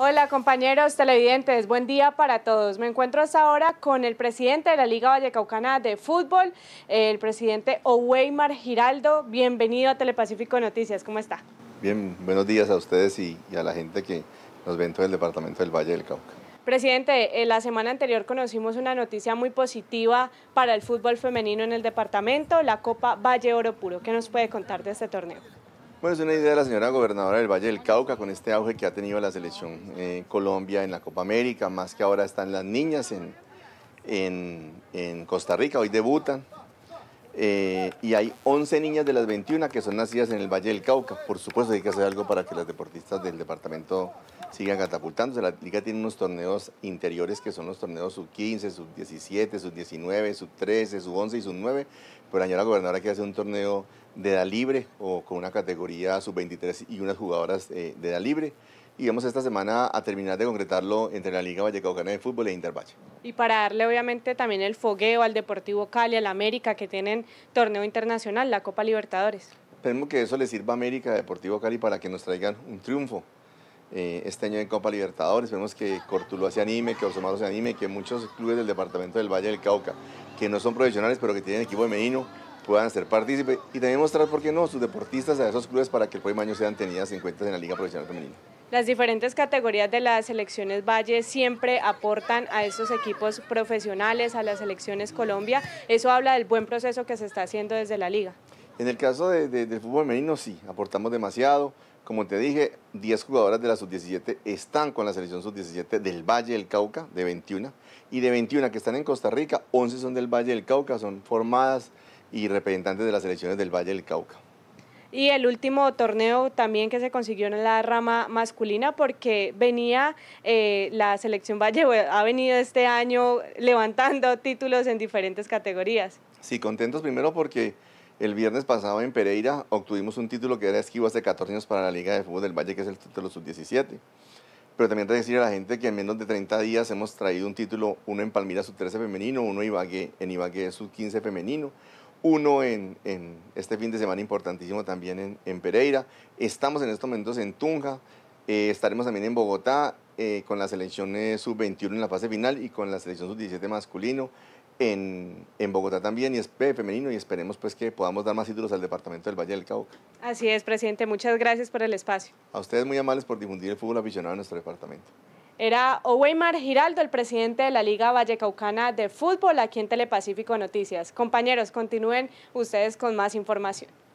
Hola compañeros televidentes, buen día para todos. Me encuentro hasta ahora con el presidente de la Liga Vallecaucana de Fútbol, el presidente Oweimar Giraldo. Bienvenido a Telepacífico Noticias, ¿cómo está? Bien, buenos días a ustedes y, a la gente que nos en todo el departamento del Valle del Cauca. Presidente, eh, la semana anterior conocimos una noticia muy positiva para el fútbol femenino en el departamento, la Copa Valle Oro Puro. ¿Qué nos puede contar de este torneo? Bueno, es una idea de la señora gobernadora del Valle del Cauca con este auge que ha tenido la selección Colombia en la Copa América, más que ahora están las niñas en, en Costa Rica, hoy debutan, eh, y hay 11 niñas de las 21 que son nacidas en el Valle del Cauca. Por supuesto hay que hacer algo para que las deportistas del departamento sigan catapultándose. La liga tiene unos torneos interiores que son los torneos sub-15, sub-17, sub-19, sub-13, sub-11 y sub-9. Pero la señora gobernadora quiere hacer un torneo de edad libre o con una categoría sub-23 y unas jugadoras eh, de edad libre y vamos esta semana a terminar de concretarlo entre la Liga Vallecaucana de Fútbol e Intervalle. Y para darle obviamente también el fogueo al Deportivo Cali, al América, que tienen torneo internacional, la Copa Libertadores. Esperemos que eso le sirva a América, Deportivo Cali, para que nos traigan un triunfo eh, este año en Copa Libertadores. Esperemos que Cortuluá se anime, que Osomado se anime, que muchos clubes del departamento del Valle del Cauca, que no son profesionales, pero que tienen equipo de Medino, puedan ser partícipes y también mostrar, ¿por qué no?, sus deportistas a esos clubes para que el próximo año sean tenidas en cuenta en la Liga Profesional Femenina. Las diferentes categorías de las selecciones Valle siempre aportan a estos equipos profesionales, a las selecciones Colombia. Eso habla del buen proceso que se está haciendo desde la liga. En el caso de, del fútbol femenino sí, aportamos demasiado. Como te dije, 10 jugadoras de la sub-17 están con la selección sub-17 del Valle del Cauca, de 21. Y de 21 que están en Costa Rica, 11 son del Valle del Cauca, son formadas y representantes de las selecciones del Valle del Cauca y el último torneo también que se consiguió en la rama masculina porque venía eh, la selección Valle, ha venido este año levantando títulos en diferentes categorías. Sí, contentos primero porque el viernes pasado en Pereira obtuvimos un título que era esquivo hace 14 años para la Liga de Fútbol del Valle, que es el título sub-17. Pero también decir a la gente que en menos de 30 días hemos traído un título, uno en Palmira sub-13 femenino, uno en Ibagué, en Ibagué sub-15 femenino, uno en, este fin de semana importantísimo también en, Pereira. Estamos en estos momentos en Tunja, eh, estaremos también en Bogotá eh, con la selección eh, sub-21 en la fase final y con la selección sub-17 masculino en, Bogotá también y es femenino y esperemos pues que podamos dar más títulos al departamento del Valle del Cauca. Así es, presidente. Muchas gracias por el espacio. A ustedes muy amables por difundir el fútbol aficionado en nuestro departamento. Era Oweimar Giraldo, el presidente de la Liga Vallecaucana de Fútbol, aquí en Telepacífico Noticias. Compañeros, continúen ustedes con más información.